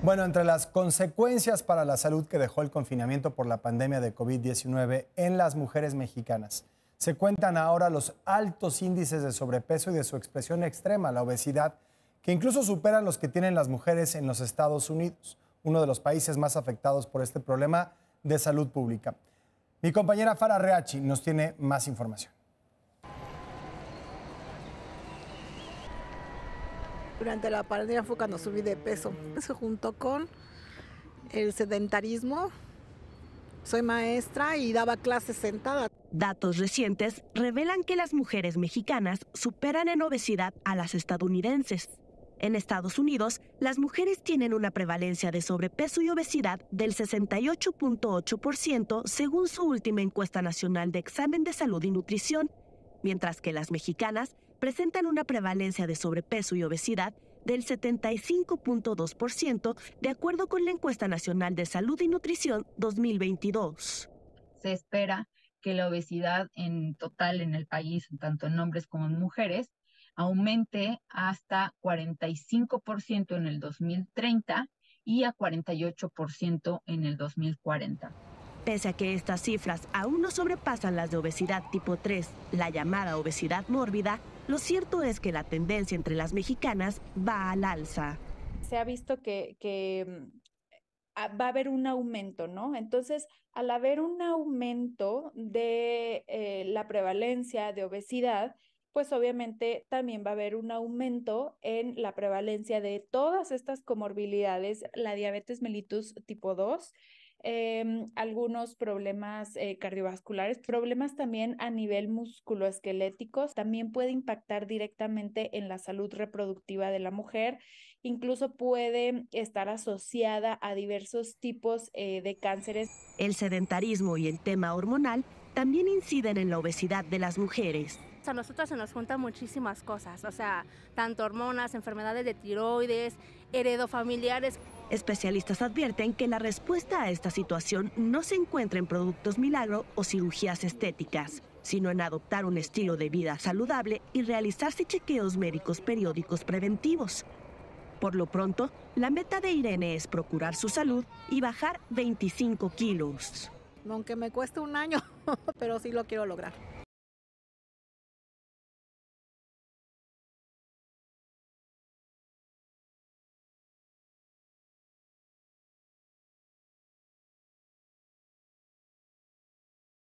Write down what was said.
Bueno, entre las consecuencias para la salud que dejó el confinamiento por la pandemia de COVID-19 en las mujeres mexicanas, se cuentan ahora los altos índices de sobrepeso y de su expresión extrema, la obesidad, que incluso superan los que tienen las mujeres en los Estados Unidos, uno de los países más afectados por este problema de salud pública. Mi compañera Farah Reachi nos tiene más información. Durante la pandemia fue cuando subí de peso. Eso junto con el sedentarismo. Soy maestra y daba clases sentada. Datos recientes revelan que las mujeres mexicanas superan en obesidad a las estadounidenses. En Estados Unidos, las mujeres tienen una prevalencia de sobrepeso y obesidad del 68.8% según su última encuesta nacional de examen de salud y nutrición, mientras que las mexicanas presentan una prevalencia de sobrepeso y obesidad del 75.2% de acuerdo con la encuesta nacional de salud y nutrición 2022. Se espera que la obesidad en total en el país, tanto en hombres como en mujeres, aumente hasta 45% en el 2030 y a 48% en el 2040. Pese a que estas cifras aún no sobrepasan las de obesidad tipo 3, la llamada obesidad mórbida, lo cierto es que la tendencia entre las mexicanas va al alza. Se ha visto que, mm, ah, va a haber un aumento, ¿no? Entonces, al haber un aumento de eh, la prevalencia de obesidad, pues obviamente también va a haber un aumento en la prevalencia de todas estas comorbilidades, la diabetes mellitus tipo 2, Em, algunos problemas eh, cardiovasculares, problemas también a nivel musculoesqueléticos, también puede impactar directamente en la salud reproductiva de la mujer, incluso puede estar asociada a diversos tipos eh, de cánceres. El sedentarismo y el tema hormonal también inciden en la obesidad de las mujeres a nosotros se nos juntan muchísimas cosas, o sea, tanto hormonas, enfermedades de tiroides, heredofamiliares. Especialistas advierten que la respuesta a esta situación no se encuentra en productos milagro o cirugías estéticas, sino en adoptar un estilo de vida saludable y realizarse chequeos médicos periódicos preventivos. Por lo pronto, la meta de Irene es procurar su salud y bajar 25 kilos. Aunque me cueste un año, pero sí lo quiero lograr.